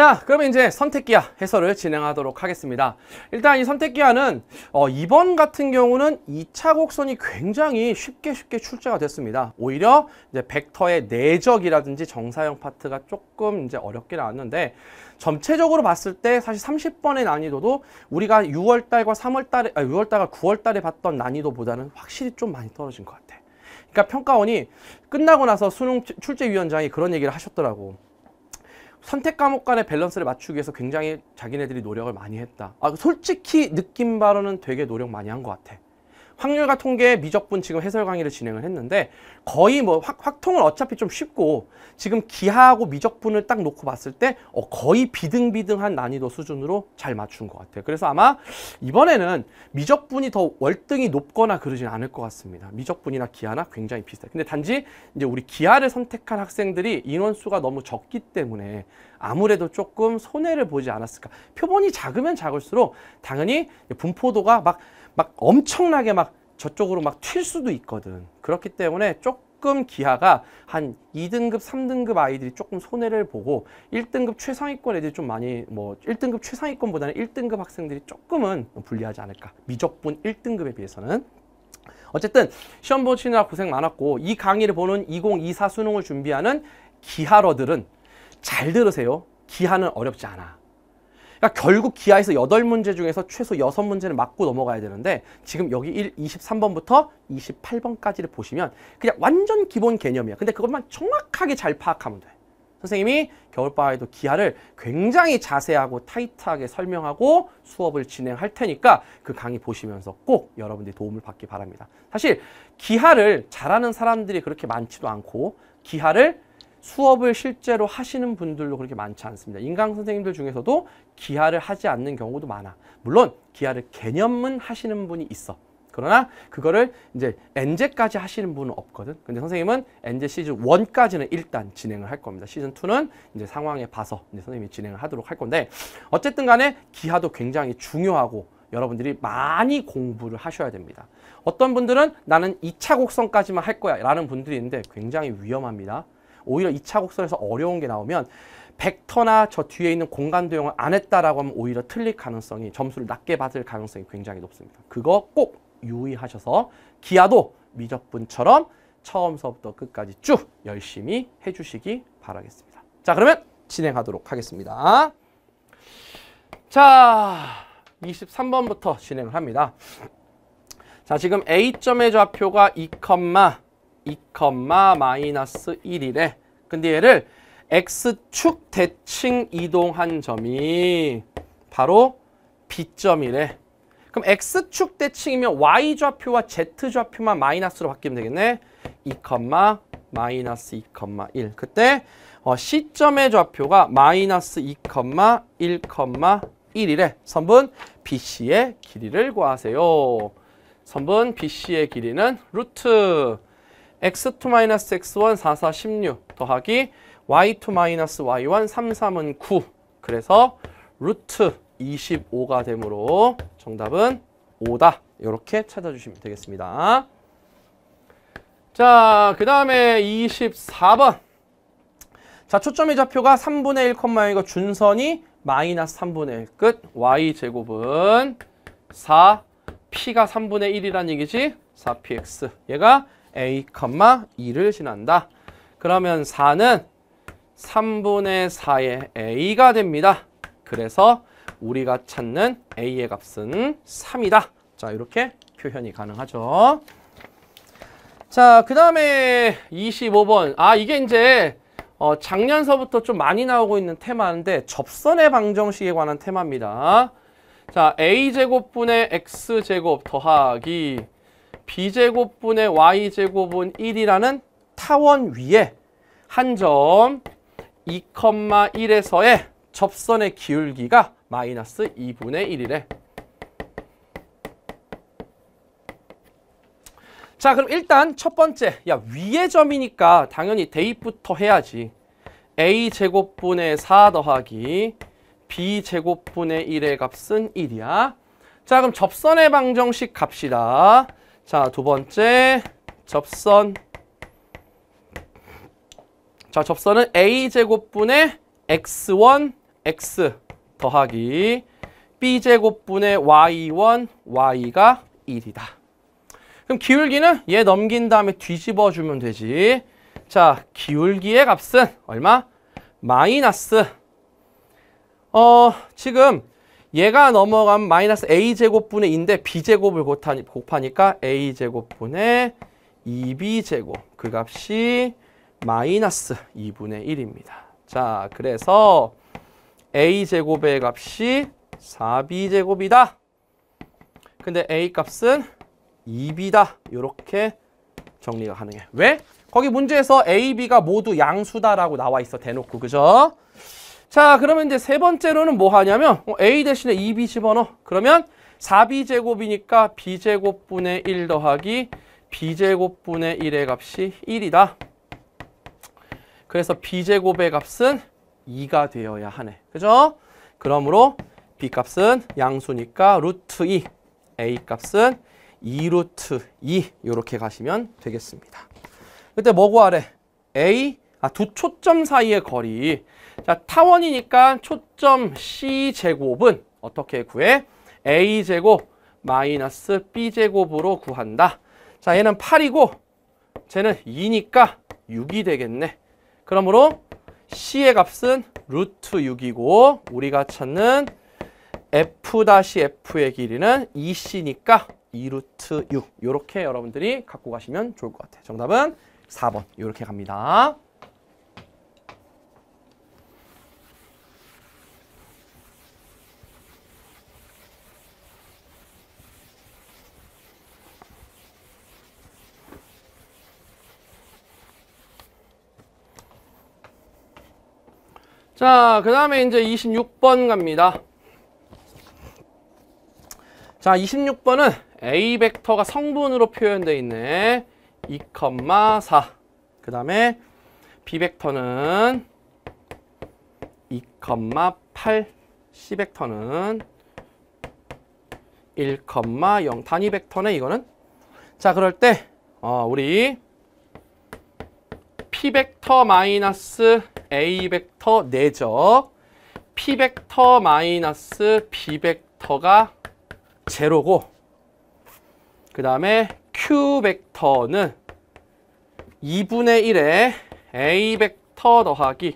자 그러면 이제 선택기아 해설을 진행하도록 하겠습니다 일단 이 선택기아는 어, 이번 같은 경우는 2차 곡선이 굉장히 쉽게 쉽게 출제가 됐습니다 오히려 이제 벡터의 내적이라든지 정사형 파트가 조금 이제 어렵게 나왔는데 전체적으로 봤을 때 사실 30번의 난이도도 우리가 6월달과 3월달에 아, 6월달과 9월달에 봤던 난이도보다는 확실히 좀 많이 떨어진 것 같아 그러니까 평가원이 끝나고 나서 수능 출제위원장이 그런 얘기를 하셨더라고 선택 과목 간의 밸런스를 맞추기 위해서 굉장히 자기네들이 노력을 많이 했다. 아, 솔직히 느낌 바로는 되게 노력 많이 한 것 같아. 확률과 통계 미적분 지금 해설 강의를 진행을 했는데 거의 뭐 확, 확통은 어차피 좀 쉽고 지금 기하하고 미적분을 딱 놓고 봤을 때 어, 거의 비등비등한 난이도 수준으로 잘 맞춘 것 같아요. 그래서 아마 이번에는 미적분이 더 월등히 높거나 그러진 않을 것 같습니다. 미적분이나 기하나 굉장히 비슷해요. 근데 단지 이제 우리 기하를 선택한 학생들이 인원수가 너무 적기 때문에 아무래도 조금 손해를 보지 않았을까. 표본이 작으면 작을수록 당연히 분포도가 막막 엄청나게 막 저쪽으로 막 튈 수도 있거든. 그렇기 때문에 조금 기아가 한 2등급, 3등급 아이들이 조금 손해를 보고 1등급 최상위권 애들이 좀 많이 뭐 1등급 최상위권보다는 1등급 학생들이 조금은 불리하지 않을까. 미적분 1등급에 비해서는. 어쨌든 시험 보시느라 고생 많았고 이 강의를 보는 2024 수능을 준비하는 기하러들은 잘 들으세요. 기하는 어렵지 않아. 그러니까 결국 기하에서 여덟 문제 중에서 최소 여섯 문제를 맞고 넘어가야 되는데 지금 여기 1, 23번부터 28번까지를 보시면 그냥 완전 기본 개념이야. 근데 그것만 정확하게 잘 파악하면 돼. 선생님이 겨울방학에도 기하를 굉장히 자세하고 타이트하게 설명하고 수업을 진행할 테니까 그 강의 보시면서 꼭 여러분들이 도움을 받기 바랍니다. 사실 기하를 잘하는 사람들이 그렇게 많지도 않고 기하를 수업을 실제로 하시는 분들도 그렇게 많지 않습니다. 인강 선생님들 중에서도 기하를 하지 않는 경우도 많아. 물론 기하를 개념은 하시는 분이 있어. 그러나 그거를 이제 엔제까지 하시는 분은 없거든. 근데 선생님은 엔제 시즌 원까지는 일단 진행을 할 겁니다. 시즌 투는 이제 상황에 봐서 이제 선생님이 진행을 하도록 할 건데 어쨌든 간에 기하도 굉장히 중요하고 여러분들이 많이 공부를 하셔야 됩니다. 어떤 분들은 나는 이차 곡선까지만 할 거야 라는 분들이 있는데 굉장히 위험합니다. 오히려 2차 곡선에서 어려운 게 나오면 벡터나 저 뒤에 있는 공간 도형을 안 했다라고 하면 오히려 틀릴 가능성이 점수를 낮게 받을 가능성이 굉장히 높습니다. 그거 꼭 유의하셔서 기아도 미적분처럼 처음서부터 끝까지 쭉 열심히 해주시기 바라겠습니다. 자 그러면 진행하도록 하겠습니다. 자 23번부터 진행을 합니다. 자 지금 A점의 좌표가 2, 2, 마이너스 1이래. 근데 얘를 x축 대칭 이동한 점이 바로 B점이래. 그럼 x축 대칭이면 y좌표와 z좌표만 마이너스로 바뀌면 되겠네. 2, 마이너스 2, 1. 그때 어, C점의 좌표가 마이너스 2, 1, 1이래. 선분 BC의 길이를 구하세요. 선분 BC의 길이는 루트 x2 마이너스 x1 4, 4, 16 더하기 y2 마이너스 y1 3, 3은 9 그래서 루트 25가 되므로 정답은 5다 이렇게 찾아주시면 되겠습니다 자 그 다음에 24번 자 초점의 좌표가 3분의 1,1이고 준선이 마이너스 3분의 1끝 y제곱은 4p가 3분의 1이란 얘기지 4px 얘가 a, 2를 지난다. 그러면 4는 3분의 4의 a가 됩니다. 그래서 우리가 찾는 a의 값은 3이다. 자, 이렇게 표현이 가능하죠. 자, 그 다음에 25번. 아, 이게 이제 어, 작년서부터 좀 많이 나오고 있는 테마인데 접선의 방정식에 관한 테마입니다. 자, a제곱분의 x제곱 더하기 b제곱분의 y제곱은 1이라는 타원 위에 한 점 2,1에서의 접선의 기울기가 마이너스 2분의 1이래. 자 그럼 일단 첫 번째 야 위의 점이니까 당연히 대입부터 해야지 a제곱분의 4 더하기 b제곱분의 1의 값은 1이야 자 그럼 접선의 방정식 갑시다 자, 두 번째 접선. 자, 접선은 a제곱분의 x1, x 더하기 b제곱분의 y1, y가 1이다. 그럼 기울기는 얘 넘긴 다음에 뒤집어 주면 되지. 자, 기울기의 값은 얼마? 마이너스. 어, 지금 얘가 넘어가면 마이너스 a제곱분의 2인데 b제곱을 곱하니까 a제곱분의 2b제곱 그 값이 마이너스 2분의 1입니다. 자 그래서 a제곱의 값이 4b제곱이다. 근데 a값은 2b다. 이렇게 정리가 가능해. 왜? 거기 문제에서 a, b가 모두 양수다라고 나와 있어 대놓고 그죠? 자 그러면 이제 세 번째로는 뭐 하냐면 어, a 대신에 2b 집어넣어 그러면 4b 제곱이니까 b 제곱분의 1 더하기 b 제곱분의 1의 값이 1이다 그래서 b 제곱의 값은 2가 되어야 하네 그죠? 그러므로 b 값은 양수니까 루트 2 a 값은 2루트 2 이렇게 가시면 되겠습니다 그때 뭐고 하래? a 아, 두 초점 사이의 거리 자, 타원이니까 초점 C제곱은 어떻게 구해? A제곱 마이너스 B제곱으로 구한다. 자, 얘는 8이고 쟤는 2니까 6이 되겠네. 그러므로 C의 값은 루트 6이고 우리가 찾는 F-F의 길이는 2C니까 2루트 6 이렇게 여러분들이 갖고 가시면 좋을 것 같아요. 정답은 4번 이렇게 갑니다. 자, 그 다음에 이제 26번 갑니다. 자, 26번은 A 벡터가 성분으로 표현되어 있네. 2,4. 그 다음에 B 벡터는 2,8. C 벡터는 1,0. 단위 벡터네, 이거는. 자, 그럴 때, 어, 우리 P 벡터 마이너스 A 벡터 내적 P 벡터 마이너스 B 벡터가 제로고 그 다음에 Q 벡터는 2분의 1에 A 벡터 더하기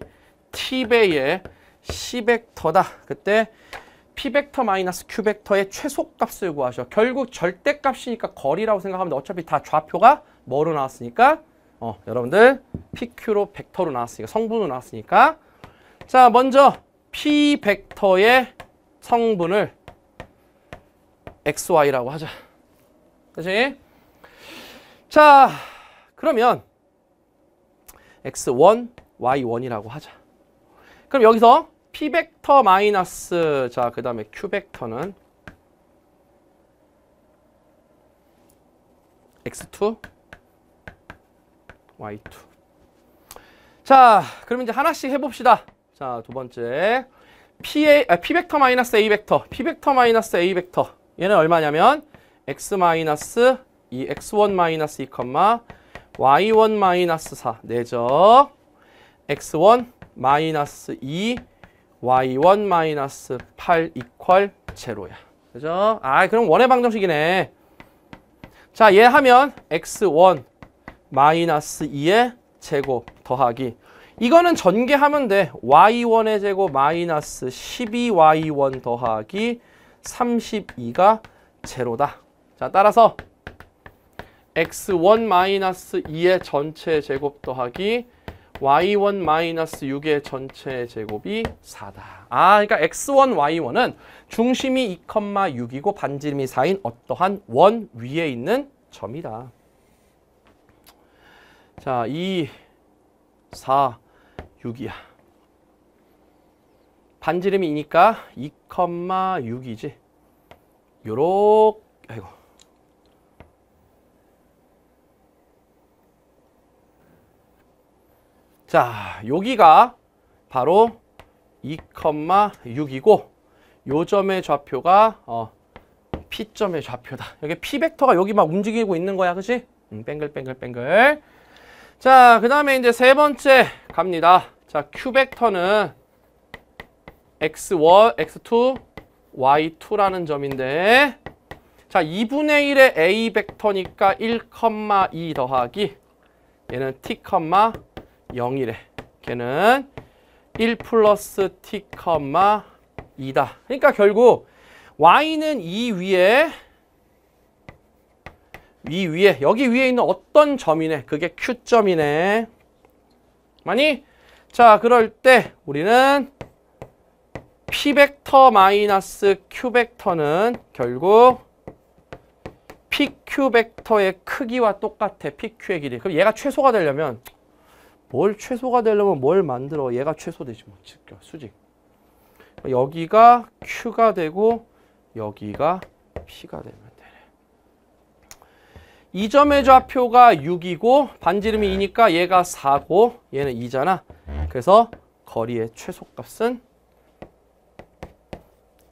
T 배의 C 벡터다. 그때 P 벡터 마이너스 Q 벡터의 최소값을 구하셔. 결국 절대값이니까 거리라고 생각하면 어차피 다 좌표가 뭐로 나왔으니까 어, 여러분들 PQ로 벡터로 나왔으니까 성분으로 나왔으니까 자 먼저 P 벡터의 성분을 XY라고 하자. 그렇지? 자 그러면 X1, Y1이라고 하자. 그럼 여기서 P 벡터 마이너스 자그 다음에 Q 벡터는 X2 y2. 자, 그럼 이제 하나씩 해봅시다. 자, 두 번째. p 아, P 벡터 마이너스 A 벡터. P 벡터 마이너스 A 벡터. 얘는 얼마냐면 x 마이너스 이 e x1 마이너스 2, e y1 마이너스 4 내죠. x1 마이너스 2, e y1 마이너스 8 이퀄 제로야. 그죠? 아, 그럼 원의 방정식이네. 자, 얘 하면 x1 마이너스 2의 제곱 더하기 이거는 전개하면 돼. y1의 제곱 마이너스 12y1 더하기 32가 제로다. 자, 따라서 x1 마이너스 2의 전체 제곱 더하기 y1 마이너스 6의 전체 제곱이 4다. 아, 그러니까 x1, y1은 중심이 2,6이고 반지름이 4인 어떠한 원 위에 있는 점이다. 자, 2, 4, 6이야. 반지름이 이니까 2,6이지. 요렇 아이고. 자, 여기가 바로 2,6이고 요 점의 좌표가 어, P점의 좌표다. 여기 P 벡터가 여기 막 움직이고 있는 거야, 그치? 응, 음, 뱅글뱅글뱅글. 자, 그 다음에 이제 세 번째 갑니다. 자, q 벡터는 x1, x2, y2라는 점인데 자, 2분의 1의 a 벡터니까 1,2 더하기 얘는 t, 0이래. 걔는 1 플러스 t, 2다. 그러니까 결국 y는 2 위에 이 위에 여기 위에 있는 어떤 점이네 그게 Q점이네 많이? 자 그럴 때 우리는 P벡터 마이너스 Q벡터는 결국 PQ벡터의 크기와 똑같아 PQ의 길이 그럼 얘가 최소가 되려면 뭘 최소가 되려면 뭘 만들어 얘가 최소되지 뭐 수직 여기가 Q가 되고 여기가 P가 되는 이 점의 좌표가 6이고 반지름이 2니까 얘가 4고 얘는 2잖아. 그래서 거리의 최소값은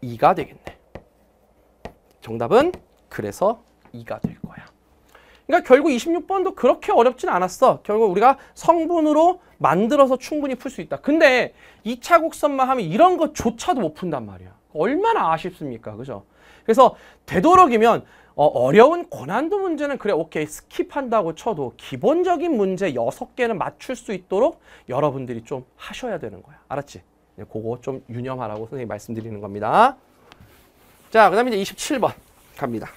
2가 되겠네. 정답은 그래서 2가 될 거야. 그러니까 결국 26번도 그렇게 어렵진 않았어. 결국 우리가 성분으로 만들어서 충분히 풀 수 있다. 근데 2차 곡선만 하면 이런 것조차도 못 푼단 말이야. 얼마나 아쉽습니까? 그죠? 그래서 되도록이면 어, 어려운 고난도 문제는 그래 오케이 스킵한다고 쳐도 기본적인 문제 여섯 개는 맞출 수 있도록 여러분들이 좀 하셔야 되는 거야. 알았지? 네, 그거 좀 유념하라고 선생님 말씀드리는 겁니다. 자, 그 다음에 이제 27번 갑니다.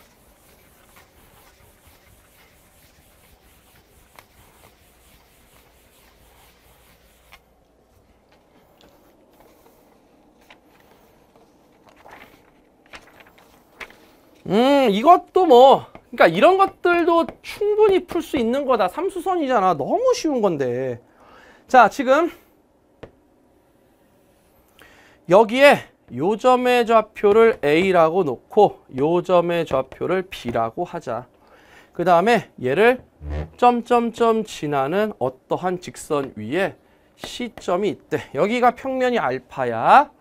이것도 뭐 그러니까 이런 것들도 충분히 풀 수 있는 거다. 삼수선이잖아. 너무 쉬운 건데. 자, 지금 여기에 요점의 좌표를 A라고 놓고 요점의 좌표를 B라고 하자. 그 다음에 얘를 점점점 지나는 어떠한 직선 위에 C점이 있대. 여기가 평면이 알파야.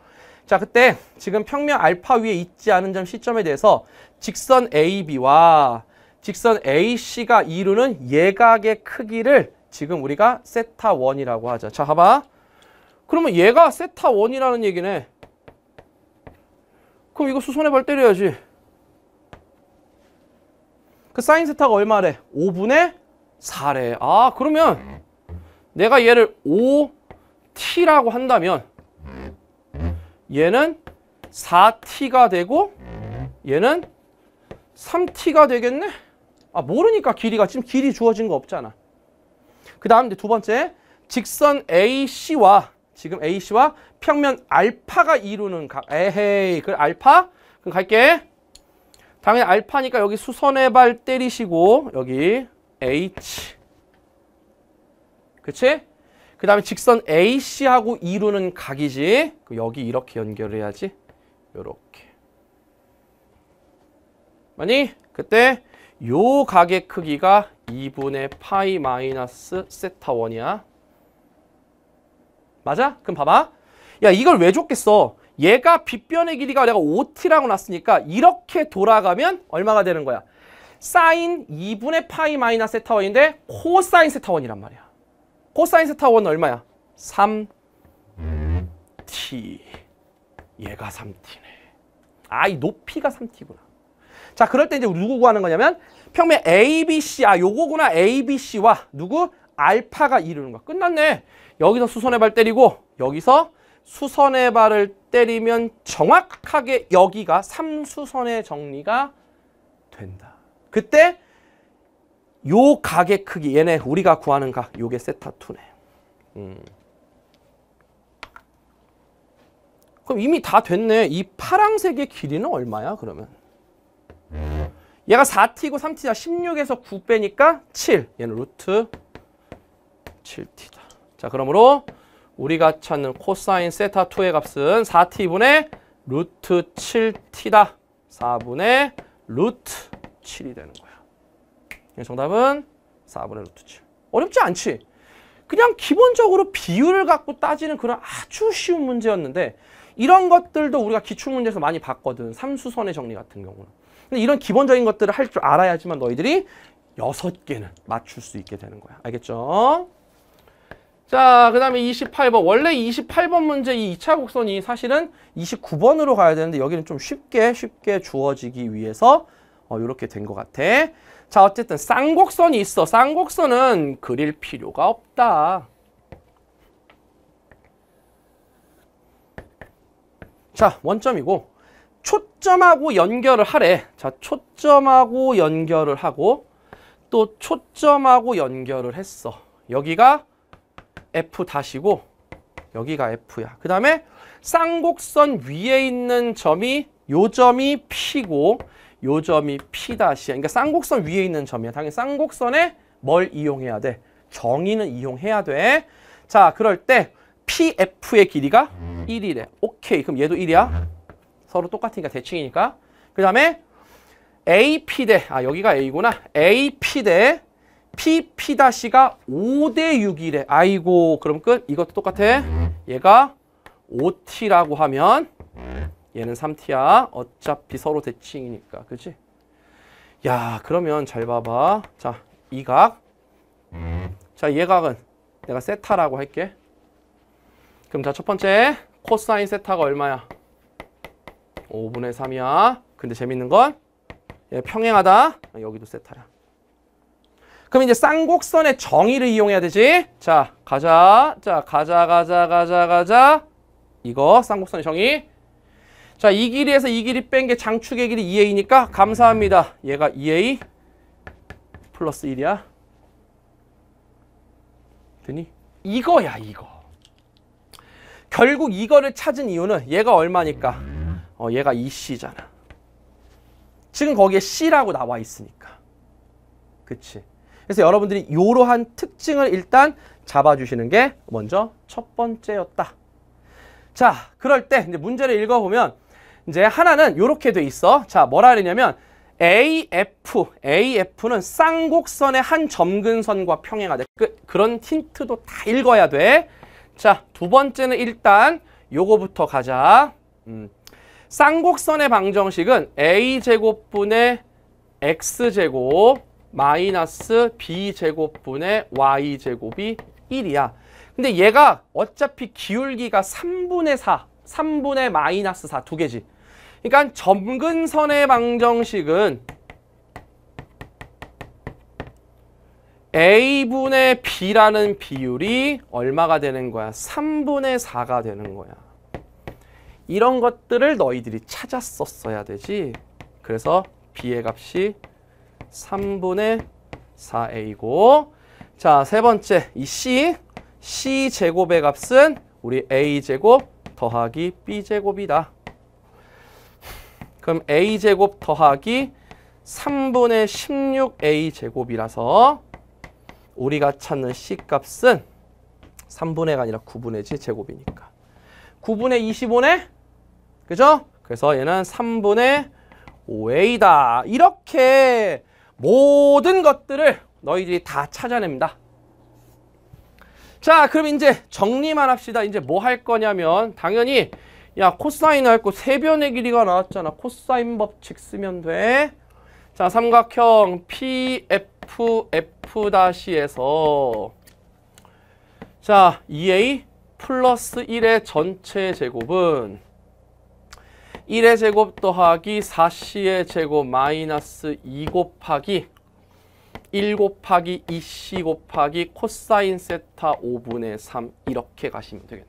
자, 그때 지금 평면 알파 위에 있지 않은 점 C점에 대해서 직선 AB와 직선 AC가 이루는 예각의 크기를 지금 우리가 세타 원이라고 하죠. 자, 봐봐. 그러면 얘가 세타 원이라는 얘기네. 그럼 이거 수선에 발 때려야지. 그 사인 세타가 얼마래? 5분의 4래. 아, 그러면 내가 얘를 5t라고 한다면 얘는 4t가 되고 얘는 3t가 되겠네? 아 모르니까 길이가 지금 길이 주어진 거 없잖아. 그 다음 두 번째 직선 AC와 지금 AC와 평면 알파가 이루는 각 에헤이 그 알파? 그럼 갈게. 당연히 알파니까 여기 수선의 발 때리시고 여기 H 그치? 그 다음에 직선 AC하고 이루는 각이지 그 여기 이렇게 연결해야지 요렇게 많니 그때 요 가게 크기가 2분의 파이 마이너스 세타 원이야. 맞아? 그럼 봐봐. 야 이걸 왜 줬겠어? 얘가 빗변의 길이가 내가 OT라고 놨으니까 이렇게 돌아가면 얼마가 되는 거야? 사인 2분의 파이 마이너스 세타 원인데 코사인 세타 원이란 말이야. 코사인 세타 원은 얼마야? 3t. 얘가 3t네. 아, 이 높이가 3t구나. 자, 그럴 때 이제 누구 구하는 거냐면 평면 A, B, C, 아, 요거구나. A, B, C와 누구? 알파가 이루는 거. 끝났네. 여기서 수선의 발 때리고 여기서 수선의 발을 때리면 정확하게 여기가 삼수선의 정리가 된다. 그때 요 각의 크기, 얘네 우리가 구하는 각, 요게 세타2네. 음. 그럼 이미 다 됐네. 이 파랑색의 길이는 얼마야, 그러면? 얘가 4t고 3t다. 16에서 9 빼니까 7. 얘는 루트 7t다. 자, 그러므로 우리가 찾는 코사인 세타 2의 값은 4t분의 루트 7t다. 4분의 루트 7이 되는 거야. 정답은 4분의 루트 7. 어렵지 않지? 그냥 기본적으로 비율을 갖고 따지는 그런 아주 쉬운 문제였는데 이런 것들도 우리가 기출문제에서 많이 봤거든. 삼수선의 정리 같은 경우는. 근데 이런 기본적인 것들을 할 줄 알아야지만 너희들이 여섯 개는 맞출 수 있게 되는 거야. 알겠죠? 자, 그 다음에 28번. 원래 28번 문제 이 2차 곡선이 사실은 29번으로 가야 되는데 여기는 좀 쉽게 쉽게 주어지기 위해서 어, 이렇게 된 것 같아. 자, 어쨌든 쌍곡선이 있어. 쌍곡선은 그릴 필요가 없다. 자, 원점이고 초점하고 연결을 하래. 자, 초점하고 연결을 하고 또 초점하고 연결을 했어. 여기가 F-고 여기가 F야. 그 다음에 쌍곡선 위에 있는 점이 요 점이 P고 요 점이 P'야. 그러니까 쌍곡선 위에 있는 점이야. 당연히 쌍곡선에 뭘 이용해야 돼? 정의는 이용해야 돼. 자, 그럴 때 PF의 길이가 1이래. 오케이, 그럼 얘도 1이야? 서로 똑같으니까 대칭이니까. 그 다음에 AP대, 아 여기가 A구나. AP대 PP'가 5대 6이래. 아이고 그럼 끝. 이것도 똑같아. 얘가 5T라고 하면 얘는 3T야. 어차피 서로 대칭이니까. 그치? 야 그러면 잘 봐봐. 자 이각. 자 얘각은 내가 세타라고 할게. 그럼 자 첫 번째 코사인 세타가 얼마야? 5분의 3이야. 근데 재밌는 건 예, 평행하다. 여기도 세타야. 그럼 이제 쌍곡선의 정의를 이용해야 되지. 자, 가자. 자, 가자, 가자, 가자, 가자. 이거 쌍곡선의 정의. 자, 이 길이에서 이 길이 뺀 게 장축의 길이 2a니까 감사합니다. 얘가 2a 플러스 1이야. 되니? 이거야, 이거. 결국 이거를 찾은 이유는 얘가 얼마니까 어, 얘가 이 C잖아. 지금 거기에 C라고 나와 있으니까. 그치? 그래서 여러분들이 이러한 특징을 일단 잡아주시는 게 먼저 첫 번째였다. 자, 그럴 때 이제 문제를 읽어보면 이제 하나는 이렇게 돼 있어. 자, 뭐라 그러냐면 AF, AF는 쌍곡선의 한 점근선과 평행하다. 그, 그런 힌트도 다 읽어야 돼. 자, 두 번째는 일단 요거부터 가자. 음. 쌍곡선의 방정식은 a제곱분의 x제곱 마이너스 b제곱분의 y제곱이 1이야. 근데 얘가 어차피 기울기가 3분의 4, 3분의 마이너스 4 두 개지. 그러니까 점근선의 방정식은 a분의 b라는 비율이 얼마가 되는 거야? 3분의 4가 되는 거야. 이런 것들을 너희들이 찾았었어야 되지. 그래서 B의 값이 3분의 4A고 이 자, 세 번째 이 C, C제곱의 값은 우리 A제곱 더하기 B제곱이다. 그럼 A제곱 더하기 3분의 16A제곱이라서 우리가 찾는 C값은 3분의가 아니라 9분의 지 제곱이니까. 9분의 25네? 그죠? 그래서 얘는 3분의 5A다. 이렇게 모든 것들을 너희들이 다 찾아냅니다. 자, 그럼 이제 정리만 합시다. 이제 뭐 할 거냐면 당연히 야, 코사인 할거 세변의 길이가 나왔잖아. 코사인 법칙 쓰면 돼. 자, 삼각형 PFF-에서 자, 2A 플러스 1의 전체 제곱은 1의 제곱 더하기 4c의 제곱 마이너스 2 곱하기 1 곱하기 2c 곱하기 코사인 세타 5분의 3 이렇게 가시면 되겠네.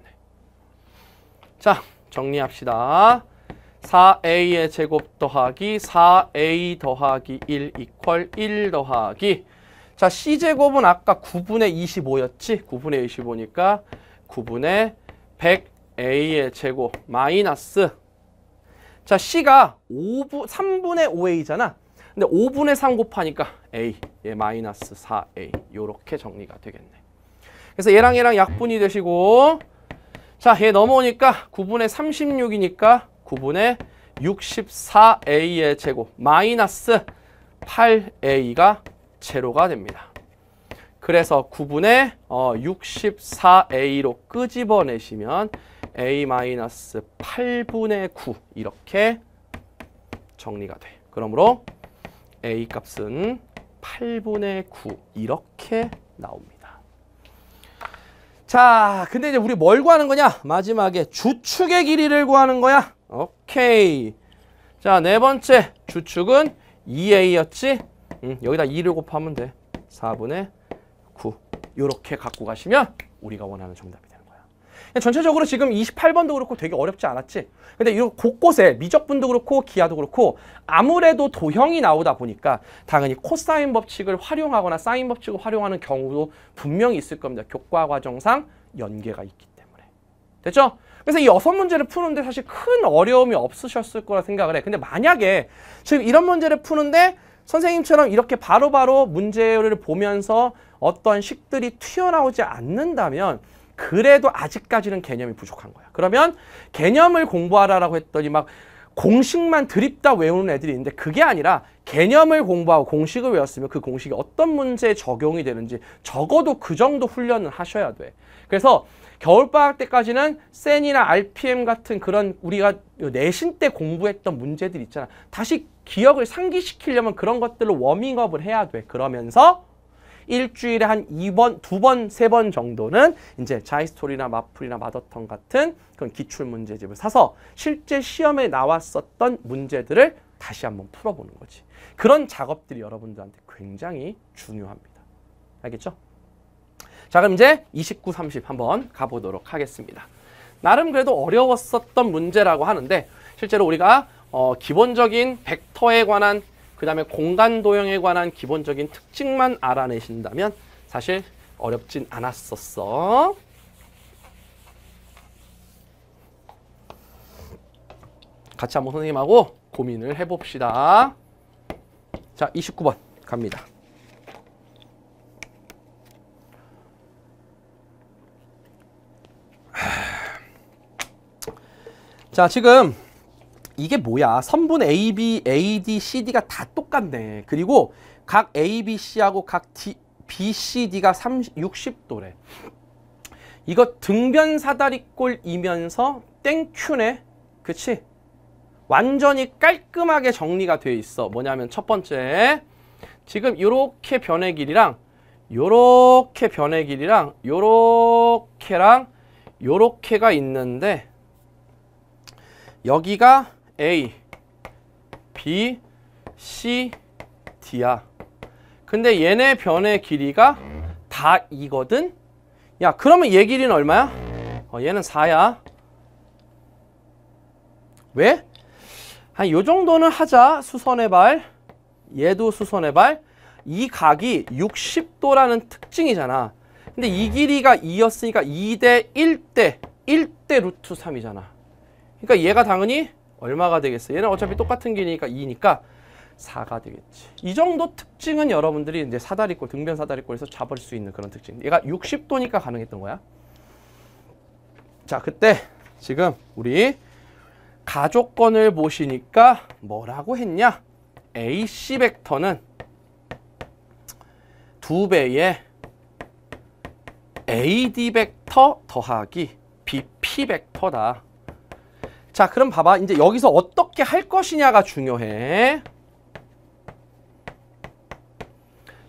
자, 정리합시다. 4a의 제곱 더하기 4a 더하기 1 이퀄 1 더하기 자, c제곱은 아까 9분의 25였지? 9분의 25니까 9분의 100a의 제곱 마이너스 자, C가 5분, 3분의 5A잖아. 근데 5분의 3 곱하니까 A, 예, 마이너스 4A 이렇게 정리가 되겠네. 그래서 얘랑 얘랑 약분이 되시고 자, 얘 넘어오니까 9분의 36이니까 9분의 64A의 제곱 마이너스 8A가 제로가 됩니다. 그래서 9분의 64A로 어, 끄집어내시면 a-8분의 9 이렇게 정리가 돼. 그러므로 a 값은 8분의 9 이렇게 나옵니다. 자, 근데 이제 우리 뭘 구하는 거냐? 마지막에 주축의 길이를 구하는 거야. 오케이. 자, 네 번째 주축은 2a였지? 음, 여기다 2를 곱하면 돼. 4분의 9. 이렇게 갖고 가시면 우리가 원하는 정답. 전체적으로 지금 28번도 그렇고 되게 어렵지 않았지. 근데 이 곳곳에 미적분도 그렇고 기하도 그렇고 아무래도 도형이 나오다 보니까 당연히 코사인 법칙을 활용하거나 사인 법칙을 활용하는 경우도 분명히 있을 겁니다. 교과 과정상 연계가 있기 때문에. 됐죠? 그래서 이 여섯 문제를 푸는데 사실 큰 어려움이 없으셨을 거라 생각을 해. 근데 만약에 지금 이런 문제를 푸는데 선생님처럼 이렇게 바로바로 바로 문제를 보면서 어떤 식들이 튀어나오지 않는다면 그래도 아직까지는 개념이 부족한 거야. 그러면 개념을 공부하라라고 했더니 막 공식만 드립다 외우는 애들이 있는데 그게 아니라 개념을 공부하고 공식을 외웠으면 그 공식이 어떤 문제에 적용이 되는지 적어도 그 정도 훈련을 하셔야 돼. 그래서 겨울방학 때까지는 센이나 RPM 같은 그런 우리가 내신 때 공부했던 문제들 있잖아. 다시 기억을 상기시키려면 그런 것들로 워밍업을 해야 돼. 그러면서 일주일에 한2번2번3번 정도는 이제 자이스토리나 마풀이나 마더턴 같은 그런 기출 문제집을 사서 실제 시험에 나왔었던 문제들을 다시 한번 풀어보는 거지. 그런 작업들이 여러분들한테 굉장히 중요합니다. 알겠죠? 자 그럼 이제 29, 30 한번 가보도록 하겠습니다. 나름 그래도 어려웠었던 문제라고 하는데 실제로 우리가 어, 기본적인 벡터에 관한 그 다음에 공간 도형에 관한 기본적인 특징만 알아내신다면 사실 어렵진 않았었어. 같이 한번 선생님하고 고민을 해봅시다. 자, 29번 갑니다. 자, 지금 이게 뭐야 선분 A, B, A, D, C, D가 다 똑같네 그리고 각 A, B, C하고 각 D, B, C, D가 30, 60도래 이거 등변사다리꼴이면서 땡큐네 그치? 완전히 깔끔하게 정리가 돼 있어 뭐냐면 첫 번째 지금 이렇게 변의 길이랑 이렇게 변의 길이랑 이렇게랑이렇게가 있는데 여기가 A, B, C, D야. 근데 얘네 변의 길이가 다 2거든? 야 그러면 얘 길이는 얼마야? 어, 얘는 4야. 왜? 한 요 정도는 하자. 수선의 발. 얘도 수선의 발. 이 각이 60도라는 특징이잖아. 근데 이 길이가 2였으니까 2대 1대 1대 루트 3이잖아. 그러니까 얘가 당연히 얼마가 되겠어? 얘는 어차피 네. 똑같은 길이니까 2니까 4가 되겠지. 이 정도 특징은 여러분들이 이제 사다리꼴, 등변 사다리꼴에서 잡을 수 있는 그런 특징. 얘가 60도니까 가능했던 거야. 자, 그때 지금 우리 가족권을 보시니까 뭐라고 했냐? AC 벡터는 두 배의 AD 벡터 더하기 BP 벡터다. 자, 그럼 봐봐. 이제 여기서 어떻게 할 것이냐가 중요해.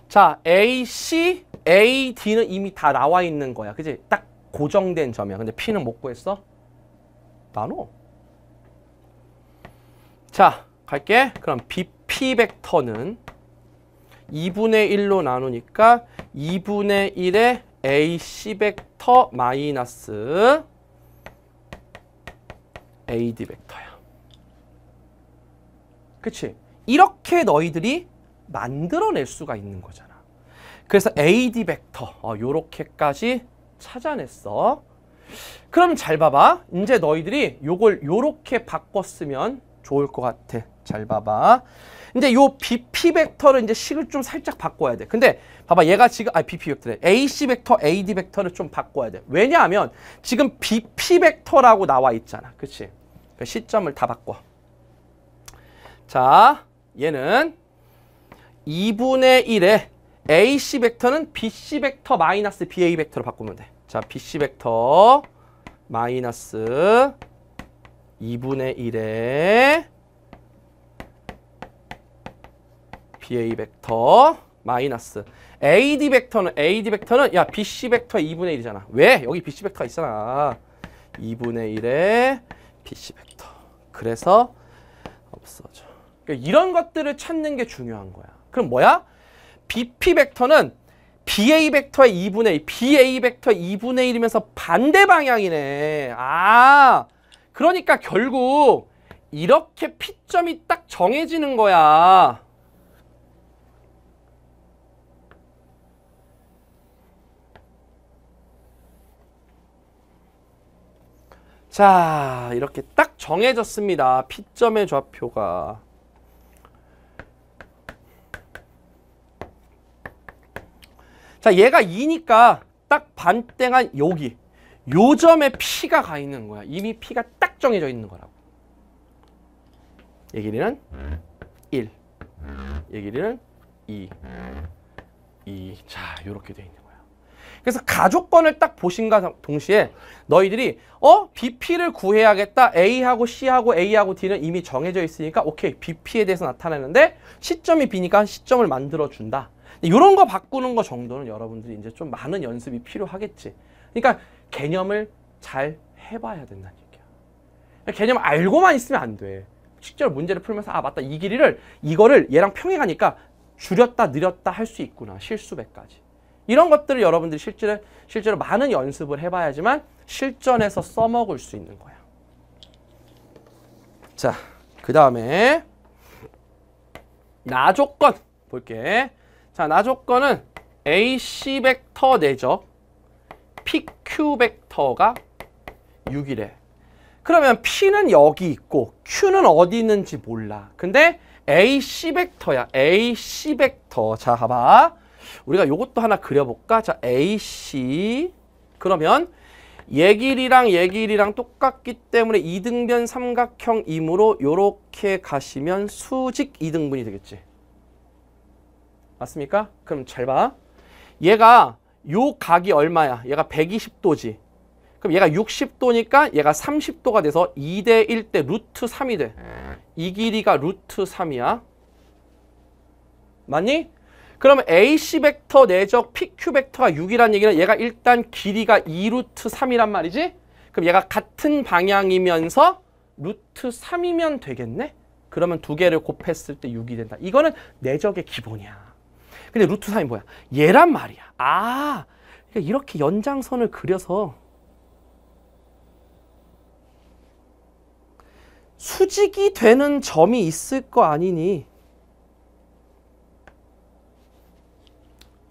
자, A, C, A, D는 이미 다 나와 있는 거야. 그지? 딱 고정된 점이야. 근데 P는 못 구했어? 나눠. 자, 갈게. 그럼 BP 벡터는 2분의 1로 나누니까 2분의 1에 AC 벡터 마이너스 AD 벡터야. 그치? 이렇게 너희들이 만들어낼 수가 있는 거잖아. 그래서 AD 벡터 어, 요렇게까지 찾아냈어. 그럼 잘 봐봐. 이제 너희들이 요걸 요렇게 바꿨으면 좋을 것 같아. 잘 봐봐. 근데 요 BP 벡터를 이제 식을 좀 살짝 바꿔야 돼. 근데 봐봐 얘가 지금 아 BP 벡터래. AC 벡터, AD 벡터를 좀 바꿔야 돼. 왜냐하면 지금 BP 벡터라고 나와 있잖아. 그치? 그 시점을 다 바꿔. 자, 얘는 2분의 1에 AC 벡터는 BC 벡터 마이너스 BA 벡터로 바꾸면 돼. 자, BC 벡터 마이너스 2분의 1에 BA 벡터 마이너스 AD 벡터는 AD 벡터는 야 BC 벡터의 2분의 1이잖아. 왜? 여기 BC 벡터가 있잖아. 2분의 1의 BC 벡터. 그래서 없어져. 그러니까 이런 것들을 찾는 게 중요한 거야. 그럼 뭐야? BP 벡터는 BA 벡터의 2분의 1, BA 벡터의 2분의 1이면서 반대 방향이네. 아, 그러니까 결국 이렇게 P점이 딱 정해지는 거야. 자 이렇게 딱 정해졌습니다. P점의 좌표가 자 얘가 2니까 딱 반땡한 여기 요 점에 P가 가 있는 거야. 이미 P가 딱 정해져 있는 거라고. 얘 길이는 1, 얘 길이는 2, 2. 자 이렇게 돼 있는 그래서 가족권을 딱 보신가 동시에 너희들이 어 BP를 구해야겠다 A하고 C하고 A하고 D는 이미 정해져 있으니까 오케이 BP에 대해서 나타내는데 시점이 B니까 시점을 만들어 준다 이런 거 바꾸는 거 정도는 여러분들이 이제 좀 많은 연습이 필요하겠지 그러니까 개념을 잘 해봐야 된다는 얘기야 개념 알고만 있으면 안돼 실제로 문제를 풀면서 아 맞다 이 길이를 이거를 얘랑 평행하니까 줄였다 늘렸다 할 수 있구나 실수배까지 이런 것들을 여러분들이 실제로, 실제로 많은 연습을 해봐야지만 실전에서 써먹을 수 있는 거야. 자, 그 다음에 나조건 볼게. 자, 나조건은 AC 벡터 내적 PQ 벡터가 6이래. 그러면 P는 여기 있고 Q는 어디 있는지 몰라. 근데 AC 벡터야. AC 벡터. 자, 봐봐. 우리가 이것도 하나 그려볼까? 자, AC 그러면 예길이랑 예길이랑 똑같기 때문에 이등변 삼각형이므로 이렇게 가시면 수직 이등분이 되겠지. 맞습니까? 그럼 잘 봐. 얘가 요 각이 얼마야? 얘가 120도지. 그럼 얘가 60도니까 얘가 30도가 돼서 2대 1대 루트 3이 돼. 이 길이가 루트 3이야. 맞니? 그러면 AC 벡터 내적 PQ 벡터가 6이란 얘기는 얘가 일단 길이가 2루트 3이란 말이지? 그럼 얘가 같은 방향이면서 루트 3이면 되겠네? 그러면 두 개를 곱했을 때 6이 된다. 이거는 내적의 기본이야. 근데 루트 3이 뭐야? 얘란 말이야. 아, 그러니까 이렇게 연장선을 그려서 수직이 되는 점이 있을 거 아니니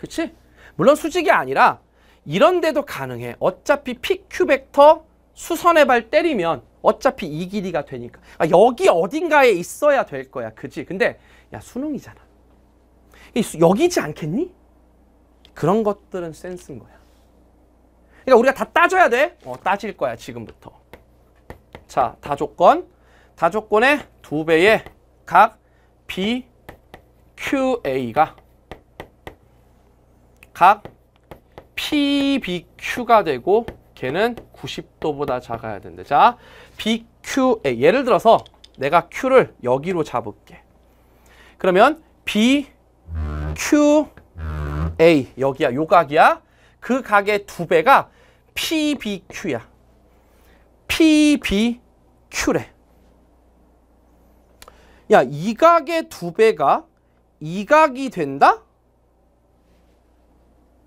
그치? 물론 수직이 아니라 이런 데도 가능해. 어차피 PQ 벡터 수선의 발 때리면 어차피 이 길이가 되니까. 아, 여기 어딘가에 있어야 될 거야. 그치 근데 야 수능이잖아. 수, 여기지 않겠니? 그런 것들은 센스인 거야. 그러니까 우리가 다 따져야 돼. 어, 따질 거야 지금부터. 자 다조건. 다조건의 두 배의 각 BQA가 각 PBQ가 되고 걔는 90도보다 작아야 된대. 자, BQ, 예를 들어서 내가 Q를 여기로 잡을게. 그러면 B, Q, A 여기야, 요 각이야. 그 각의 두 배가 PBQ야. PBQ래. 야, 이 각의 두 배가 이 각이 된다?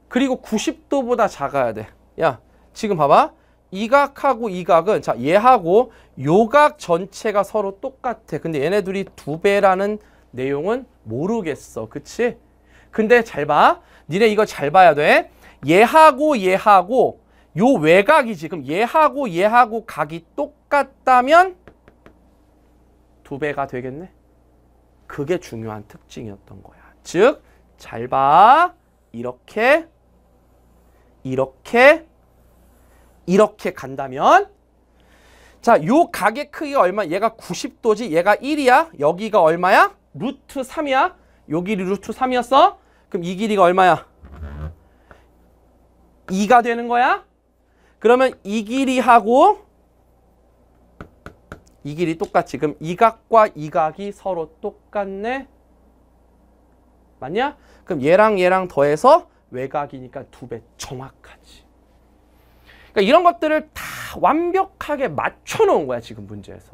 그리고 90도보다 작아야 돼. 야, 지금 봐봐. 이각하고 이각은 자 얘하고 요각 전체가 서로 똑같아. 근데 얘네 둘이 두 배라는 내용은 모르겠어. 그치? 근데 잘 봐. 니네 이거 잘 봐야 돼. 얘하고 얘하고 요외각이지금럼 얘하고 얘하고 각이 똑같다면 두 배가 되겠네. 그게 중요한 특징이었던 거야. 즉, 잘 봐. 이렇게 이렇게 이렇게 간다면 자, 요 각의 크기가 얼마? 얘가 90도지. 얘가 1이야. 여기가 얼마야? 루트 3이야. 요 길이 루트 3이었어. 그럼 이 길이가 얼마야? 2가 되는 거야? 그러면 이 길이하고 이 길이 똑같지. 그럼 이 각과 이 각이 서로 똑같네. 맞냐? 그럼 얘랑 얘랑 더해서 외곽이니까 두 배 정확하지. 그러니까 이런 것들을 다 완벽하게 맞춰놓은 거야 지금 문제에서.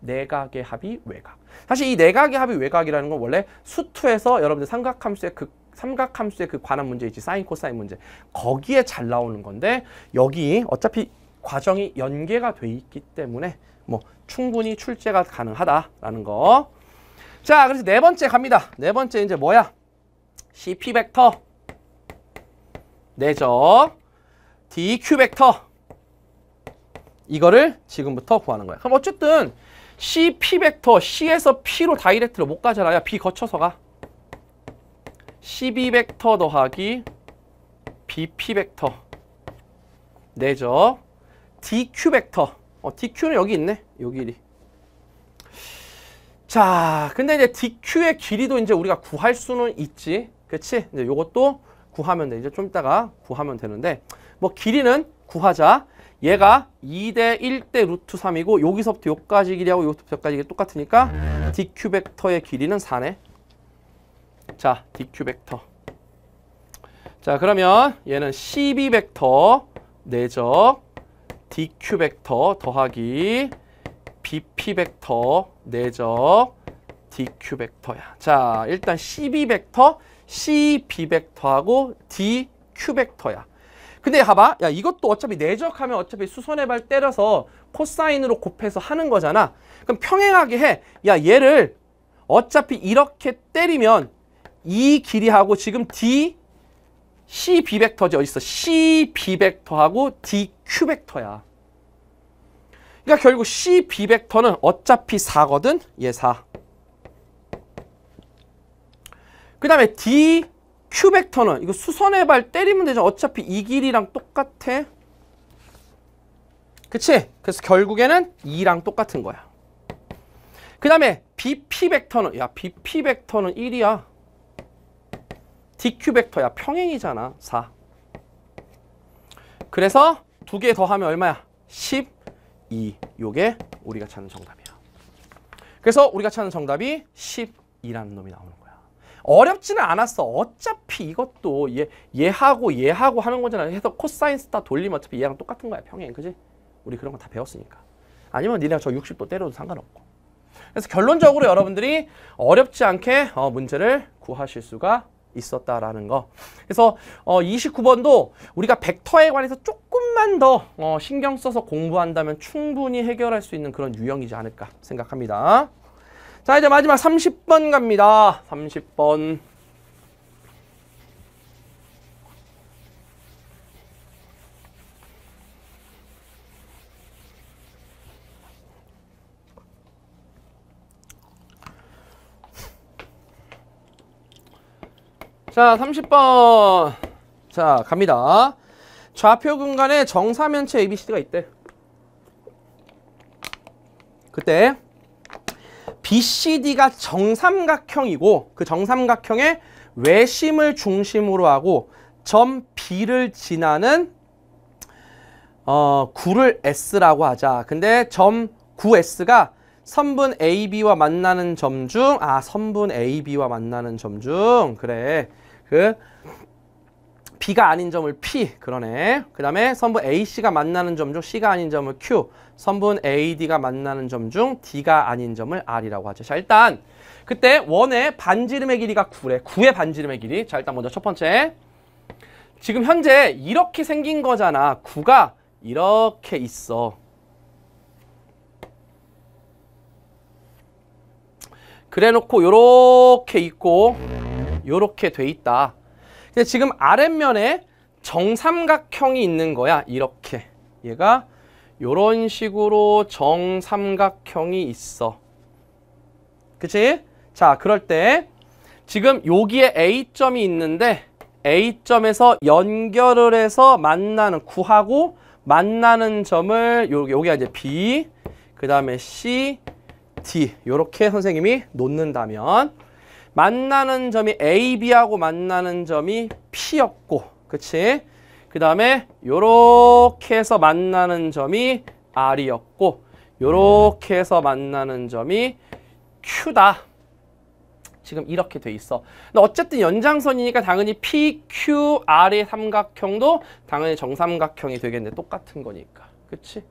내각의 합이 외각. 사실 이 내각의 합이 외곽이라는건 원래 수투에서 여러분들 삼각함수의 그 삼각함수의 그 관한 문제이지 사인 코사인 문제 거기에 잘 나오는 건데 여기 어차피 과정이 연계가 돼 있기 때문에 뭐 충분히 출제가 가능하다라는 거. 자, 그래서 네 번째 갑니다. 네 번째 이제 뭐야? CP 벡터. 내적 네 dq 벡터 이거를 지금부터 구하는 거야. 그럼 어쨌든 cp 벡터 c에서 p로 다이렉트로 못 가잖아요. b 거쳐서 가. cb 벡터 더하기 bp 벡터 내적 네 dq 벡터 어, dq는 여기 있네. 요 길이. 자, 근데 이제 dq의 길이도 이제 우리가 구할 수는 있지. 그치? 이제 요것도 구하면 돼. 이제 좀 이따가 구하면 되는데 뭐 길이는 구하자. 얘가 2대 1대 루트 3이고 여기서부터 여기까지 길이하고 여기서부터 여기까지 똑같으니까 DQ 벡터의 길이는 4네. 자, DQ 벡터. 자, 그러면 얘는 12 벡터 내적 DQ 벡터 더하기 BP 벡터 내적 DQ 벡터야. 자, 일단 12 벡터 CB 벡터하고 DQ 벡터야. 근데 봐봐. 야, 이것도 어차피 내적하면 어차피 수선의발 때려서 코사인으로 곱해서 하는 거잖아. 그럼 평행하게 해. 야, 얘를 어차피 이렇게 때리면 이 길이하고 지금 D CB 벡터지 어디 있어? CB 벡터하고 DQ 벡터야. 그러니까 결국 CB 벡터는 어차피 4거든. 얘 4. 그 다음에 D Q 벡터는 이거 수선의 발 때리면 되죠. 어차피 이 길이랑 똑같아. 그치? 그래서 결국에는 2랑 똑같은 거야. 그 다음에 BP 벡터는 야 BP 벡터는 1이야. DQ 벡터야 평행이잖아. 4. 그래서 두 개 더하면 얼마야? 12. 요게 우리가 찾는 정답이야. 그래서 우리가 찾는 정답이 12라는 놈이 나오는 거야. 어렵지는 않았어. 어차피 이것도 얘, 예, 얘하고 얘하고 하는 거잖아. 해서 코사인 스타 돌리면 어차피 얘랑 똑같은 거야. 평행. 그지? 우리 그런 거 다 배웠으니까. 아니면 니네가 저 60도 때려도 상관없고. 그래서 결론적으로 여러분들이 어렵지 않게 어, 문제를 구하실 수가 있었다라는 거. 그래서 어 29번도 우리가 벡터에 관해서 조금만 더 어 신경 써서 공부한다면 충분히 해결할 수 있는 그런 유형이지 않을까 생각합니다. 자 이제 마지막 30번 갑니다 30번 자 30번 자 갑니다 좌표 근간에 정사면체 ABCD가 있대 그때 BCD가 정삼각형이고 그 정삼각형의 외심을 중심으로 하고 점 B를 지나는 어, 구를 S라고 하자. 근데 점 9S가 선분 AB와 만나는 점 중, 아, 선분 AB와 만나는 점 중, 그래. 그 B가 아닌 점을 P 그러네 그 다음에 선분 AC가 만나는 점 중 C가 아닌 점을 Q 선분 AD가 만나는 점 중 D가 아닌 점을 R이라고 하죠 자 일단 그때 원의 반지름의 길이가 9래 9의 반지름의 길이 자 일단 먼저 첫 번째 지금 현재 이렇게 생긴 거잖아 9가 이렇게 있어 그래놓고 요렇게 있고 요렇게 돼 있다 근데 지금 아랫면에 정삼각형이 있는 거야. 이렇게. 얘가 이런 식으로 정삼각형이 있어. 그치? 자, 그럴 때 지금 여기에 A점이 있는데 A점에서 연결을 해서 만나는, 구하고 만나는 점을 여기, 여기가 이제 B, 그 다음에 C, D 이렇게 선생님이 놓는다면 만나는 점이 A, B하고 만나는 점이 P였고 그치? 그 다음에 요렇게 해서 만나는 점이 R이었고 요렇게 해서 만나는 점이 Q다 지금 이렇게 돼 있어. 근데 어쨌든 연장선이니까 당연히 PQR의 삼각형도 당연히 정삼각형이 되겠네. 똑같은 거니까. 그치?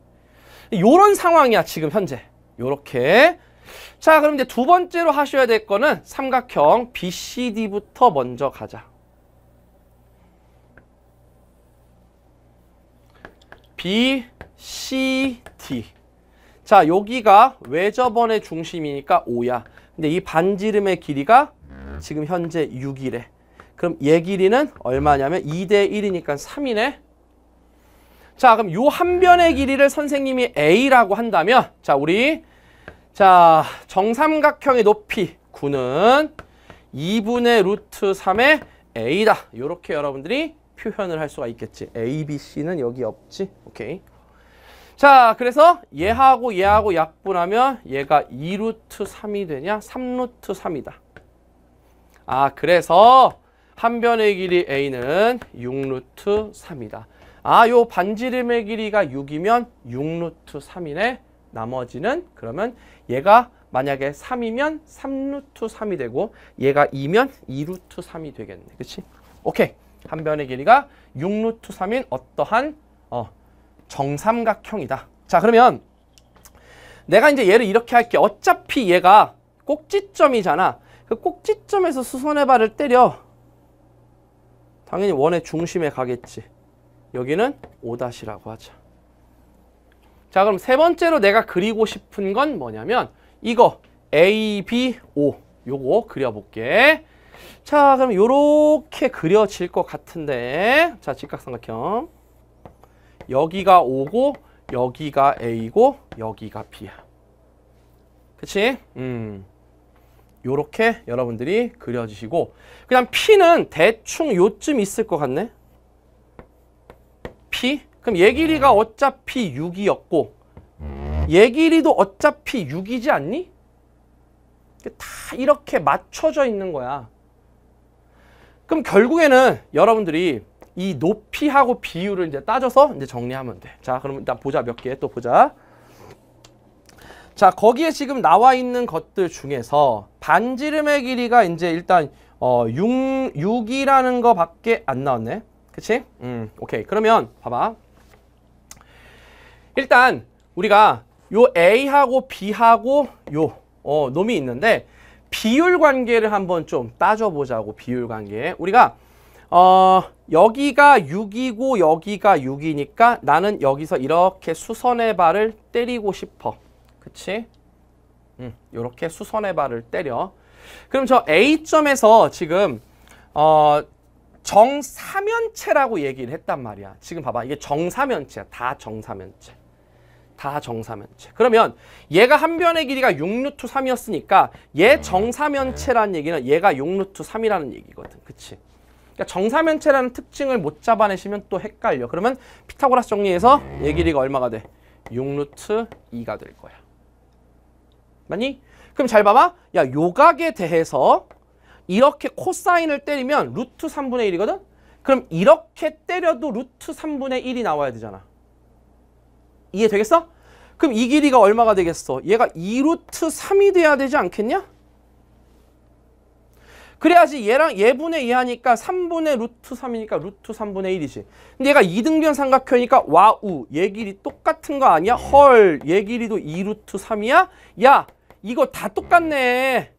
요런 상황이야, 지금 현재. 요렇게 자, 그럼 이제 두 번째로 하셔야 될 거는 삼각형 BCD부터 먼저 가자. BCD. 자, 여기가 외접원의 중심이니까 5야. 근데 이 반지름의 길이가 지금 현재 6이래. 그럼 얘 길이는 얼마냐면 2대 1이니까 3이네. 자, 그럼 요 한 변의 길이를 선생님이 A라고 한다면 자, 우리 자, 정삼각형의 높이 구는 2분의 루트 3의 A다. 이렇게 여러분들이 표현을 할 수가 있겠지. A, B, C는 여기 없지. 오케이. 자, 그래서 얘하고 얘하고 약분하면 얘가 2루트 3이 되냐? 3루트 3이다. 아, 그래서 한 변의 길이 A는 6루트 3이다. 아, 요 반지름의 길이가 6이면 6루트 3이네. 나머지는 그러면 얘가 만약에 3이면 3루트 3이 되고 얘가 2면 2루트 3이 되겠네. 그치? 오케이. 한 변의 길이가 6루트 3인 어떠한 어, 정삼각형이다. 자 그러면 내가 이제 얘를 이렇게 할게. 어차피 얘가 꼭지점이잖아. 그 꼭지점에서 수선의 발을 때려. 당연히 원의 중심에 가겠지. 여기는 5-라고 하자. 자 그럼 세 번째로 내가 그리고 싶은 건 뭐냐면 이거 A, B, O 요거 그려볼게 자 그럼 요렇게 그려질 것 같은데 자 직각삼각형 여기가 O고 여기가 A고 여기가 B야 그치? 음. 요렇게 여러분들이 그려주시고 그냥 P는 대충 요쯤 있을 것 같네 P 그럼 예 길이가 어차피 6이었고 예 길이도 어차피 6이지 않니? 다 이렇게 맞춰져 있는 거야. 그럼 결국에는 여러분들이 이 높이하고 비율을 이제 따져서 이제 정리하면 돼. 자, 그럼 일단 보자 몇 개 또 보자. 자, 거기에 지금 나와 있는 것들 중에서 반지름의 길이가 이제 일단 어, 6, 6이라는 거밖에 안 나왔네. 그치? 음, 오케이. 그러면 봐봐. 일단 우리가 요 A하고 B하고 요 어, 놈이 있는데 비율 관계를 한번 좀 따져보자고 비율 관계 우리가 어, 여기가 6이고 여기가 6이니까 나는 여기서 이렇게 수선의 발을 때리고 싶어 그치? 음, 이렇게 수선의 발을 때려 그럼 저 A점에서 지금 어, 정사면체라고 얘기를 했단 말이야 지금 봐봐 이게 정사면체야 다 정사면체 다 정사면체. 그러면 얘가 한 변의 길이가 6루트 3이었으니까 얘 음. 정사면체라는 얘기는 얘가 6루트 3이라는 얘기거든. 그치? 그러니까 정사면체라는 특징을 못 잡아내시면 또 헷갈려. 그러면 피타고라스 정리에서 음. 얘 길이가 얼마가 돼? 6루트 2가 될 거야. 맞니? 그럼 잘 봐봐. 야, 요각에 대해서 이렇게 코사인을 때리면 루트 3분의 1이거든? 그럼 이렇게 때려도 루트 3분의 1이 나와야 되잖아. 이해되겠어? 그럼 이 길이가 얼마가 되겠어? 얘가 2루트 3이 돼야 되지 않겠냐? 그래야지 얘랑 얘분의 2 하니까 3분의 루트 3이니까 루트 3분의 1이지. 근데 얘가 2등변 삼각형이니까 와우 얘 길이 똑같은 거 아니야? 헐 얘 길이도 2루트 3이야? 야 이거 다 똑같네.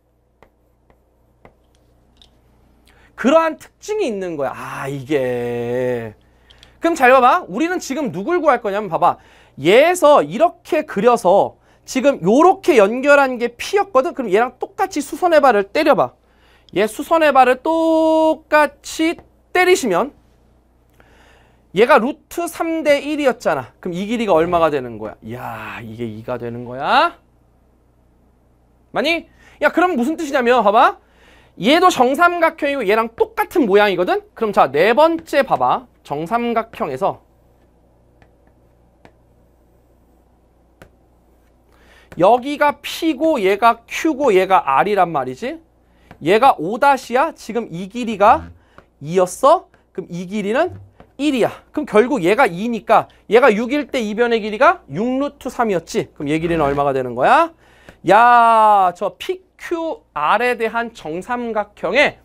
그러한 특징이 있는 거야. 아 이게. 그럼 잘 봐봐. 우리는 지금 누굴 구할 거냐면 봐봐. 얘에서 이렇게 그려서 지금 이렇게 연결한 게 P였거든? 그럼 얘랑 똑같이 수선의 발을 때려봐. 얘 수선의 발을 똑같이 때리시면 얘가 루트 3대 1이었잖아. 그럼 이 길이가 얼마가 되는 거야? 야 이게 2가 되는 거야? 많이? 야 그럼 무슨 뜻이냐면 봐봐. 얘도 정삼각형이고 얘랑 똑같은 모양이거든? 그럼 자 네 번째 봐봐. 정삼각형에서 여기가 P고 얘가 Q고 얘가 R이란 말이지. 얘가 5-야? 지금 이 길이가 2였어? 그럼 이 길이는 1이야. 그럼 결국 얘가 2니까 얘가 6일 때 이변의 길이가 6루트 3이었지. 그럼 얘 길이는 얼마가 되는 거야? 야, 저 PQR에 대한 정삼각형에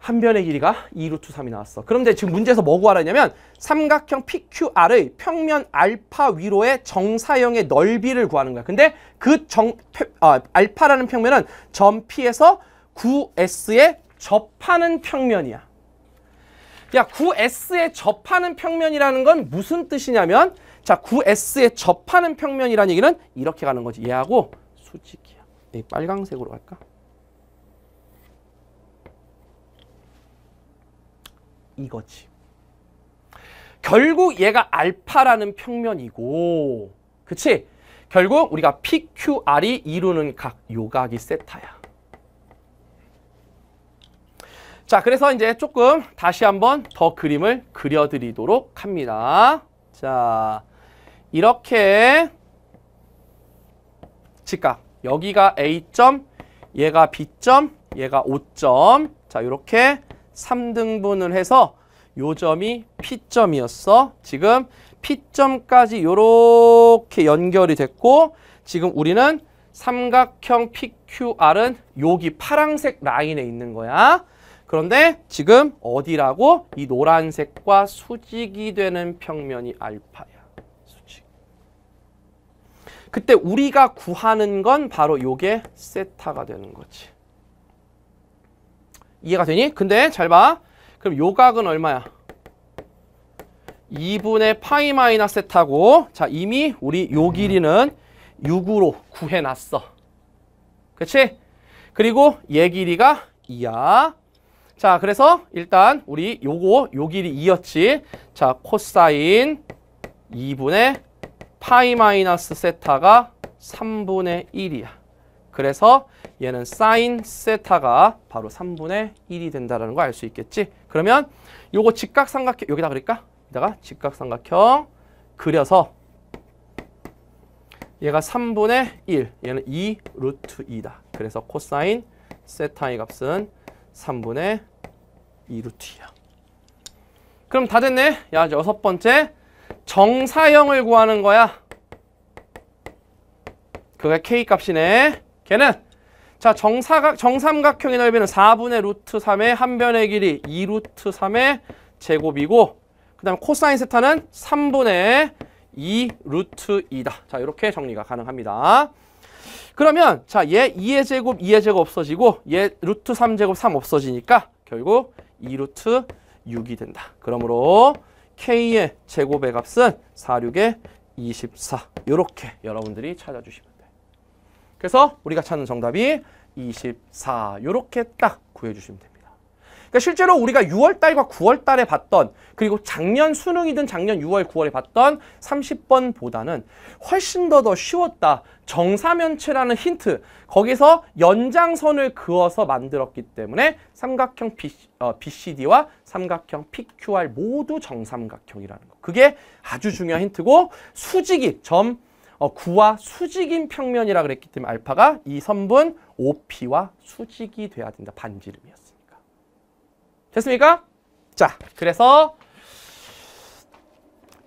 한 변의 길이가 2루트 3이 나왔어. 그런데 지금 문제에서 뭐 구하라냐면 삼각형 PQR의 평면 알파 위로의 정사형의 넓이를 구하는 거야. 근데 그 정, 어, 알파라는 평면은 점 P에서 9S에 접하는 평면이야. 야, 9S에 접하는 평면이라는 건 무슨 뜻이냐면 자, 9S에 접하는 평면이라는 얘기는 이렇게 가는 거지. 얘하고 솔직이야 빨강색으로 갈까? 이거지. 결국 얘가 알파라는 평면이고 그치? 결국 우리가 PQR이 이루는 각 요각이 세타야. 자 그래서 이제 조금 다시 한번 더 그림을 그려드리도록 합니다. 자 이렇게 직각 여기가 A점 얘가 B점 얘가 o 점자 이렇게 3등분을 해서 요점이 P점이었어. 지금 P점까지 요렇게 연결이 됐고 지금 우리는 삼각형 PQR은 여기 파란색 라인에 있는 거야. 그런데 지금 어디라고? 이 노란색과 수직이 되는 평면이 알파야. 수직. 그때 우리가 구하는 건 바로 요게 세타가 되는 거지. 이해가 되니? 근데 잘 봐. 그럼 요각은 얼마야? 2분의 파이 마이너스 세타고 자 이미 우리 요 길이는 6으로 구해놨어. 그렇지? 그리고 얘 길이가 2야. 자 그래서 일단 우리 요거 요 길이 2였지. 자 코사인 2분의 파이 마이너스 세타가 3분의 1이야. 그래서 얘는 사인 세타가 바로 3분의 1이 된다는 거 알 수 있겠지? 그러면 요거 직각삼각형 여기다 그릴까? 여기다가 직각삼각형 그려서 얘가 3분의 1, 얘는 2 루트 2다. 그래서 코사인 세타의 값은 3분의 2 루트 2야. 그럼 다 됐네. 야, 이제 여섯 번째 정사형을 구하는 거야. 그게 K값이네. 걔는 자 정사각, 정삼각형의 넓이는 4분의 루트 3의 한 변의 길이 2루트 3의 제곱이고 그 다음에 코사인 세타는 3분의 2 루트 2다. 자 이렇게 정리가 가능합니다. 그러면 자얘 2의 제곱 2의 제곱 없어지고 얘 루트 3제곱 3 없어지니까 결국 2루트 6이 된다. 그러므로 K의 제곱의 값은 4, 6에 24 이렇게 여러분들이 찾아주시면 그래서 우리가 찾는 정답이 24 이렇게 딱 구해주시면 됩니다. 그러니까 실제로 우리가 6월달과 9월달에 봤던 그리고 작년 수능이든 작년 6월, 9월에 봤던 30번보다는 훨씬 더 더 쉬웠다. 정사면체라는 힌트 거기서 연장선을 그어서 만들었기 때문에 삼각형 b 어, BCD와 삼각형 PQR 모두 정삼각형이라는 거. 그게 아주 중요한 힌트고 수직이 점 어, 구와 수직인 평면이라 그랬기 때문에 알파가 이 선분 OP와 수직이 돼야 된다. 반지름이었으니까. 됐습니까? 자, 그래서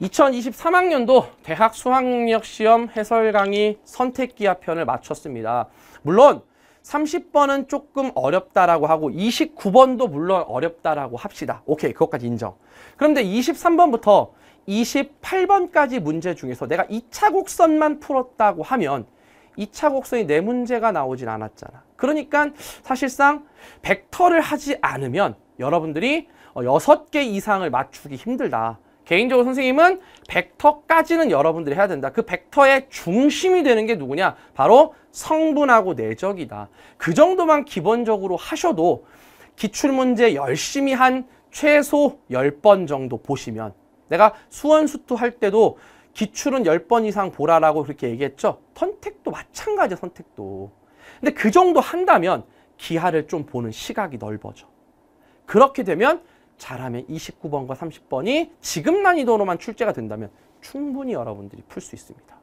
2023학년도 대학 수학력 시험 해설 강의 선택 기하 편을 마쳤습니다. 물론 30번은 조금 어렵다라고 하고 29번도 물론 어렵다라고 합시다. 오케이, 그것까지 인정. 그런데 23번부터 28번까지 문제 중에서 내가 2차 곡선만 풀었다고 하면 2차 곡선이 내 문제가 나오진 않았잖아. 그러니까 사실상 벡터를 하지 않으면 여러분들이 6개 어, 이상을 맞추기 힘들다. 개인적으로 선생님은 벡터까지는 여러분들이 해야 된다. 그 벡터의 중심이 되는 게 누구냐? 바로 성분하고 내적이다. 그 정도만 기본적으로 하셔도 기출문제 열심히 한 최소 10번 정도 보시면 내가 수원수투 할 때도 기출은 10번 이상 보라라고 그렇게 얘기했죠. 선택도 마찬가지야, 선택도. 근데 그 정도 한다면 기하를 좀 보는 시각이 넓어져. 그렇게 되면 잘하면 29번과 30번이 지금 난이도로만 출제가 된다면 충분히 여러분들이 풀 수 있습니다.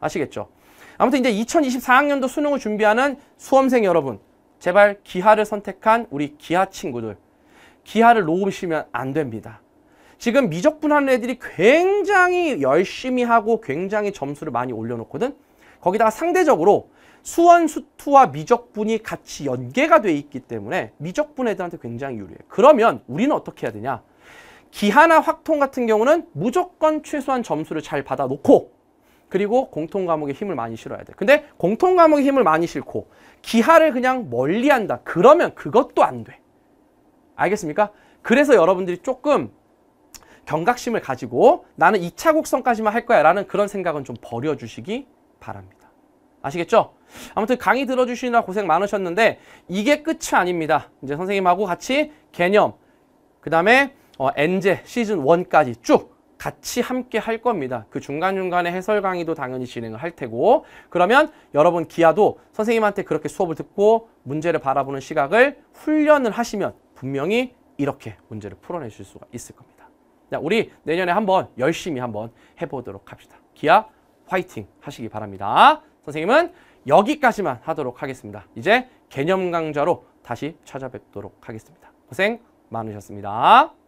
아시겠죠? 아무튼 이제 2024학년도 수능을 준비하는 수험생 여러분 제발 기하를 선택한 우리 기하 친구들 기하를 놓으시면 안 됩니다. 지금 미적분하는 애들이 굉장히 열심히 하고 굉장히 점수를 많이 올려놓거든. 거기다가 상대적으로 수원, 수투와 미적분이 같이 연계가 돼 있기 때문에 미적분 애들한테 굉장히 유리해. 그러면 우리는 어떻게 해야 되냐? 기하나 확통 같은 경우는 무조건 최소한 점수를 잘 받아놓고 그리고 공통 과목에 힘을 많이 실어야 돼. 근데 공통 과목에 힘을 많이 실고 기하를 그냥 멀리한다. 그러면 그것도 안 돼. 알겠습니까? 그래서 여러분들이 조금 경각심을 가지고 나는 2차 곡선까지만 할 거야 라는 그런 생각은 좀 버려주시기 바랍니다. 아시겠죠? 아무튼 강의 들어주시느라 고생 많으셨는데 이게 끝이 아닙니다. 이제 선생님하고 같이 개념, 그 다음에 어, 엔제 시즌 1까지 쭉 같이 함께 할 겁니다. 그 중간중간에 해설 강의도 당연히 진행을 할 테고 그러면 여러분 기아도 선생님한테 그렇게 수업을 듣고 문제를 바라보는 시각을 훈련을 하시면 분명히 이렇게 문제를 풀어내실 수가 있을 겁니다. 자, 우리 내년에 한번 열심히 한번 해보도록 합시다. 기아 화이팅 하시기 바랍니다. 선생님은 여기까지만 하도록 하겠습니다. 이제 개념 강좌로 다시 찾아뵙도록 하겠습니다. 고생 많으셨습니다.